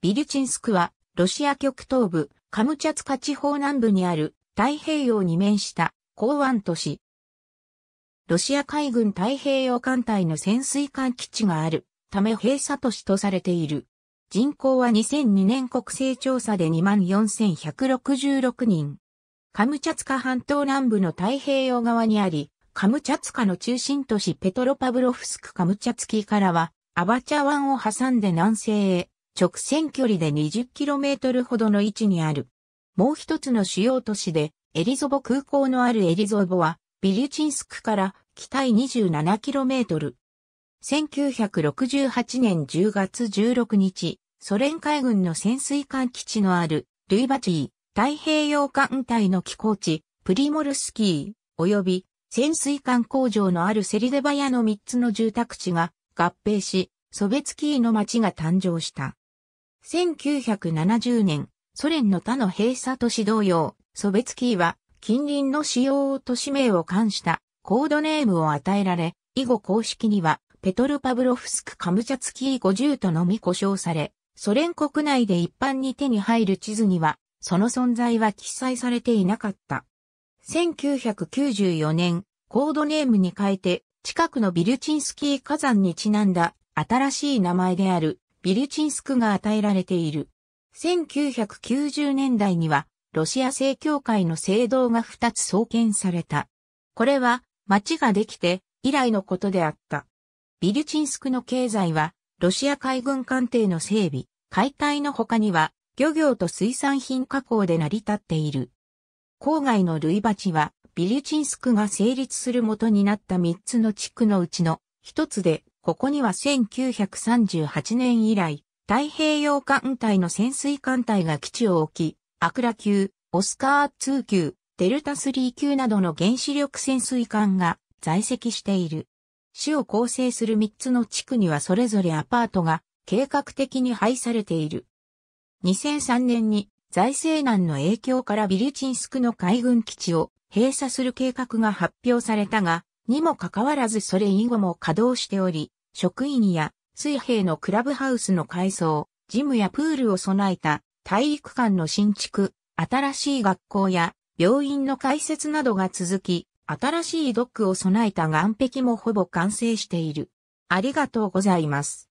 ビリュチンスクは、ロシア極東部、カムチャツカ地方南部にある太平洋に面した港湾都市。ロシア海軍太平洋艦隊の潜水艦基地があるため閉鎖都市とされている。人口は2002年国勢調査で24,166人。カムチャツカ半島南部の太平洋側にあり、カムチャツカの中心都市ペトロパブロフスクカムチャツキーからは、アバチャ湾を挟んで南西へ直線距離で 20km ほどの位置にある。もう一つの主要都市で、エリゾボ空港のあるエリゾボは、ビリュチンスクから北へ 27km。1968年10月16日、ソ連海軍の潜水艦基地のあるルイバチー、太平洋艦隊の寄港地、プリモルスキー、及び潜水艦工場のあるセリデバヤの3つの住宅地が合併し、ソベツキーの町が誕生した。1970年、ソ連の他の閉鎖都市同様、ソベツキーは近隣の主要都市名を冠したコードネームを与えられ、以後公式にはペトルパブロフスクカムチャツキー50とのみ呼称され、ソ連国内で一般に手に入る地図には、その存在は記載されていなかった。1994年、コードネームに変えて、近くのビルチンスキー火山にちなんだ新しい名前であるビリチンスクが与えられている。1990年代には、ロシア正教会の聖堂が2つ創建された。これは、町ができて、以来のことであった。ビリチンスクの経済は、ロシア海軍艦艇の整備、解体の他には、漁業と水産品加工で成り立っている。郊外のルイバチは、ビリチンスクが成立する元になった3つの地区のうちの一つで、ここには1938年以来、太平洋艦隊の潜水艦隊が基地を置き、アクラ級、オスカー2級、デルタ3級などの原子力潜水艦が在籍している。市を構成する3つの地区にはそれぞれアパートが計画的に配されている。2003年に財政難の影響からビリチンスクの海軍基地を閉鎖する計画が発表されたが、にもかかわらずそれ以後も稼働しており、職員や水平のクラブハウスの改装、ジムやプールを備えた体育館の新築、新しい学校や病院の開設などが続き、新しいドックを備えた岸壁もほぼ完成している。ありがとうございます。